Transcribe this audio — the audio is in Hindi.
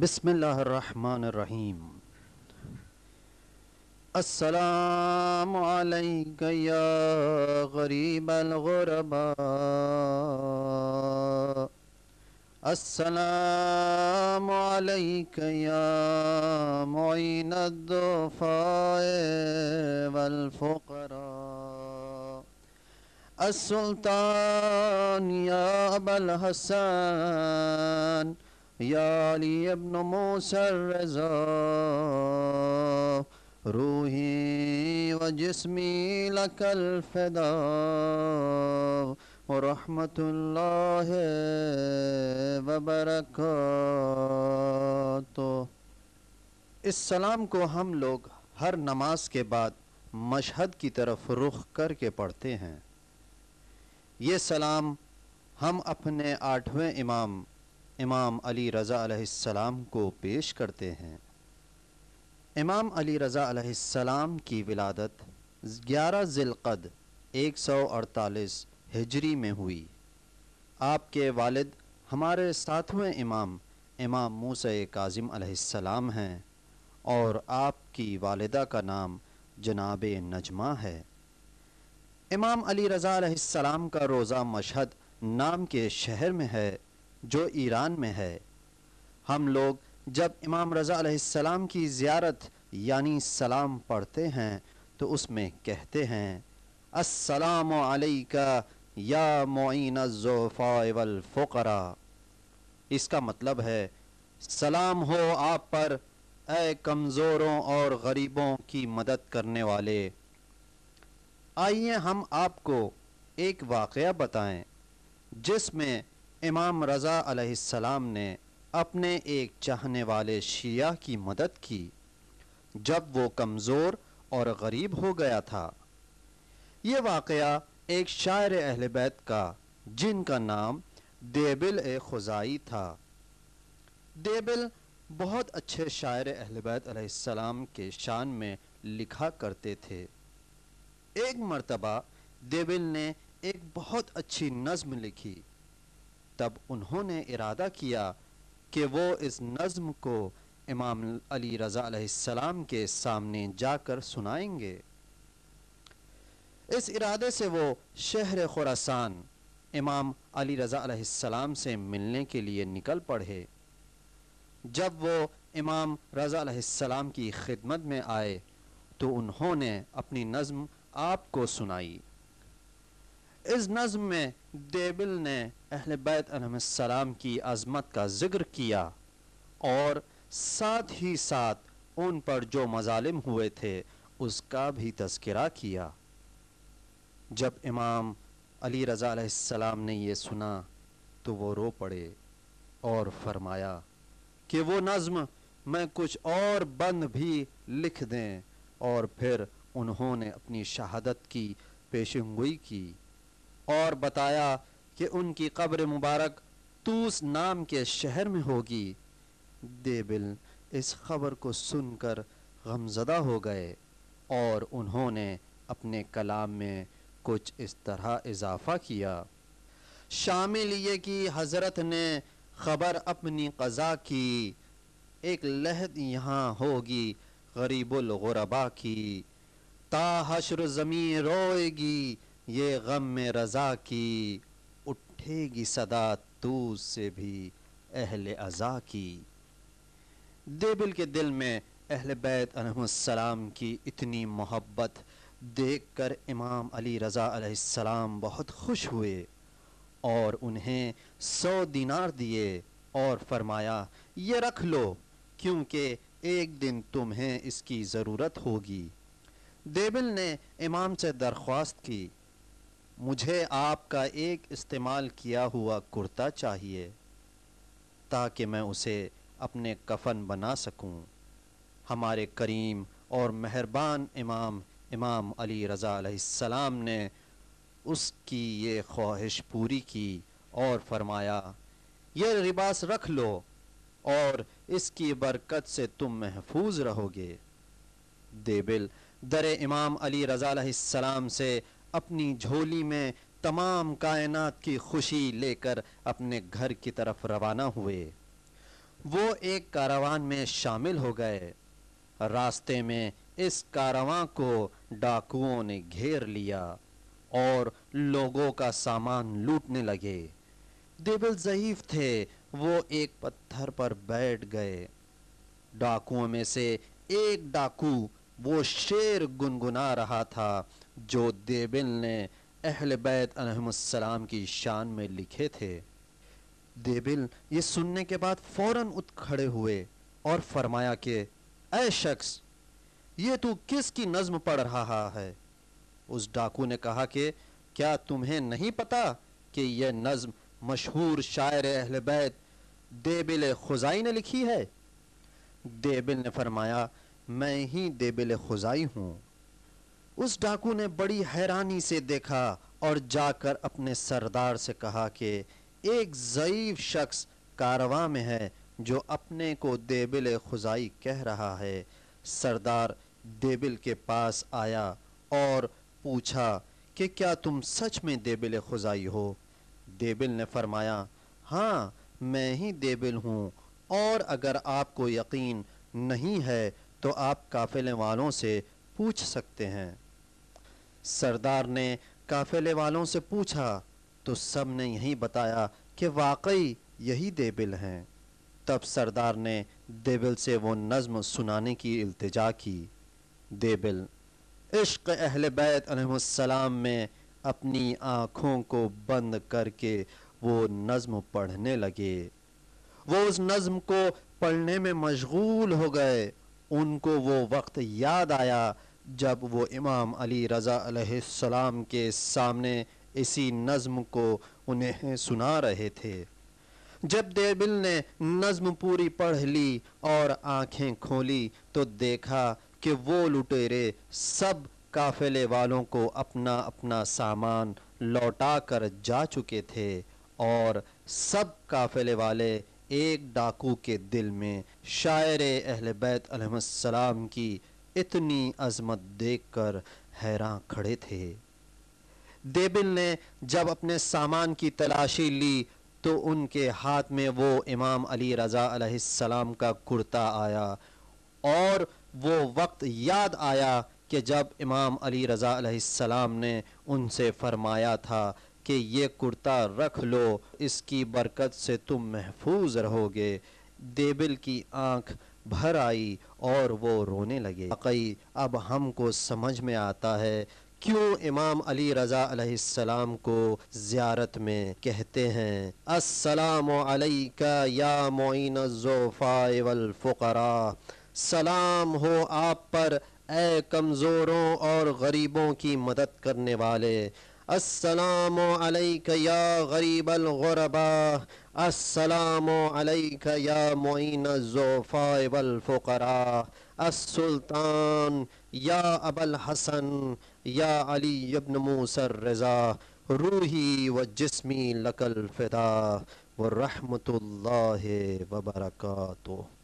बिस्मिल्लाहिर्रहमानिर्रहीम अस्सलाम वालेकुम या गरीब अलगुरबा अस्सलाम वालेकुम या मुइन अद्दुफाए वल फुकरा السلطان يا أبا الحسن या अली इब्न मूसर रजा रूही व जिस्मी लकल फदा रहमतुल्लाह व बरकातो इस सलाम को हम लोग हर नमाज के बाद मशहद की तरफ रुख करके पढ़ते हैं ये सलाम हम अपने आठवें इमाम इमाम अली रज़ा अलैहिस्सलाम को पेश करते हैं इमाम अली रज़ा अलैहिस्सलाम की विलादत 11 ज़िलक़द 148 हिजरी में हुई आपके वालिद हमारे सातवें इमाम इमाम मूसा काजिम अलैहिस्सलाम हैं और आपकी वालदा का नाम जनाब नजमा है इमाम अली रज़ा अलैहिस्सलाम का रोज़ा मशहद नाम के शहर में है जो ईरान में है हम लोग जब इमाम रज़ा सलाम की ज़्यारत यानी सलाम पढ़ते हैं तो उसमें कहते हैं अस्सलाम अलैका या मोइन ज़ोफ़ावल इसका मतलब है सलाम हो आप पर ए कमज़ोरों और गरीबों की मदद करने वाले आइए हम आपको एक वाक़ बताएं जिसमें इमाम रज़ा अलैहिस्सलाम ने अपने एक चाहने वाले शिया की मदद की जब वो कमज़ोर और गरीब हो गया था ये वाक़ एक शायर अहल बैत का जिनका नाम देबिल ए खुजाई था देबिल बहुत अच्छे शायर अहल बैत अलैहिस्सलाम के शान में लिखा करते थे एक मर्तबा देबिल ने एक बहुत अच्छी नज़म लिखी तब उन्होंने इरादा किया कि वो इस नज़म को इमाम अली रज़ा सलाम के सामने जाकर सुनाएंगे इस इरादे से वो शहर खुरासान इमाम अली रज़ा सलाम से मिलने के लिए निकल पड़े जब वो इमाम रज़ा सलाम की खिदमत में आए तो उन्होंने अपनी नज़म आपको सुनाई इस नज़म में देबिल ने अहल बैतम की अज़मत का जिक्र किया और साथ ही साथ उन पर जो मजालिम हुए थे उसका भी तस्करा किया जब इमाम अली रज़ा ने यह सुना तो वो रो पड़े और फरमाया कि वो नज़म मैं कुछ और बंद भी लिख दें और फिर उन्होंने अपनी शहादत की पेशेंगोई की और बताया कि उनकी कब्र मुबारक तूस नाम के शहर में होगी देबिल इस खबर को सुनकर गमजदा हो गए और उन्होंने अपने कलाम में कुछ इस तरह इजाफा किया शामिल ये कि हज़रत ने खबर अपनी कज़ा की एक लहद यहाँ होगी गरीबुल गरीबुलगरबा की ताहशर जमी रोएगी ये गम में रज़ा की उठेगी सदा तू से भी अहल अज़ा की देबिल के दिल में अहल बैत अलैहिस्सलाम की इतनी मोहब्बत देख कर इमाम अली रज़ा अलैहिस्सलाम बहुत खुश हुए और उन्हें सौ दिनार दिए और फरमाया ये रख लो क्योंकि एक दिन तुम्हें इसकी ज़रूरत होगी देबिल ने इमाम से दरख्वास्त की मुझे आपका एक इस्तेमाल किया हुआ कुर्ता चाहिए ताकि मैं उसे अपने कफन बना सकूं। हमारे करीम और मेहरबान इमाम इमाम अली रज़ा सलाम ने उसकी ये ख्वाहिश पूरी की और फरमाया ये लिबास रख लो और इसकी बरकत से तुम महफूज रहोगे देबिल दर इमाम अली रज़ा सलाम से अपनी झोली में तमाम कायनात की खुशी लेकर अपने घर की तरफ रवाना हुए वो एक कारवान में शामिल हो गए रास्ते में इस कारवां को डाकुओं ने घेर लिया और लोगों का सामान लूटने लगे दिबिल ज़यीफ थे वो एक पत्थर पर बैठ गए डाकुओं में से एक डाकू वो शेर गुनगुना रहा था जो देबिल ने अहल बैत अलहसलाम की शान में लिखे थे देबिल ये सुनने के बाद फ़ौर उठ खड़े हुए और फरमाया कि अय शख्स ये तू किस की नज़म पढ़ रहा है उस डाकू ने कहा कि क्या तुम्हें नहीं पता कि यह नज़म मशहूर शायर अहल बैत देबिल खुजाई ने लिखी है देबिल ने फरमाया मैं ही देबिल खुजाई हूँ उस डाकू ने बड़ी हैरानी से देखा और जाकर अपने सरदार से कहा कि एक ज़यीफ़ शख्स कारवा में है जो अपने को देबिल खुजाई कह रहा है सरदार देबिल के पास आया और पूछा कि क्या तुम सच में देबिल खुजाई हो देबिल ने फरमाया हाँ मैं ही देबिल हूँ और अगर आपको यकीन नहीं है तो आप काफ़िले वालों से पूछ सकते हैं सरदार ने काफ़िले वालों से पूछा तो सब ने यही बताया कि वाकई यही देबिल हैं तब सरदार ने देबिल से वो नज़म सुनाने की अल्तजा की देबिल इश्क अहल बैतम में अपनी आँखों को बंद करके वो नज़म पढ़ने लगे वो उस नज़म को पढ़ने में मशगूल हो गए उनको वो वक्त याद आया जब वो इमाम अली रज़ा अलैहिस्सलाम के सामने इसी नज़म को उन्हें सुना रहे थे जब देबिल ने नज़म पूरी पढ़ ली और आंखें खोली तो देखा कि वो लुटेरे सब काफिले वालों को अपना अपना सामान लौटा कर जा चुके थे और सब काफिले वाले एक डाकू के दिल में शायर अहल बैत अलैहिस्सलाम की इतनी अजमत देखकर हैरान खड़े थे देबिल ने जब अपने सामान की तलाशी ली तो उनके हाथ में वो इमाम अली रज़ा अलैहिस्सलाम का कुर्ता आया और वो वक्त याद आया कि जब इमाम अली रज़ा अलैहिस्सलाम ने उनसे फरमाया था कि ये कुर्ता रख लो इसकी बरकत से तुम महफूज रहोगे देबिल की आंख भर आई और वो रोने लगे वाकई अब हमको समझ में आता है क्यों इमाम अली रज़ा अलैहिस्सलाम को ज़ियारत में कहते हैं अस्सलाम अलैका या मोइन ज़ोफ़ाए वल फ़ुकरा सलाम हो आप पर ए कमज़ोरों और गरीबों की मदद करने वाले السلام عليك يا غريب الغرباء السلام عليك يا معين الزوفاء والفقراء السلطان يا أبا الحسن يا علي بن موسى الرضا روحي وجسمي لك الفدا ورحمة الله وبركاته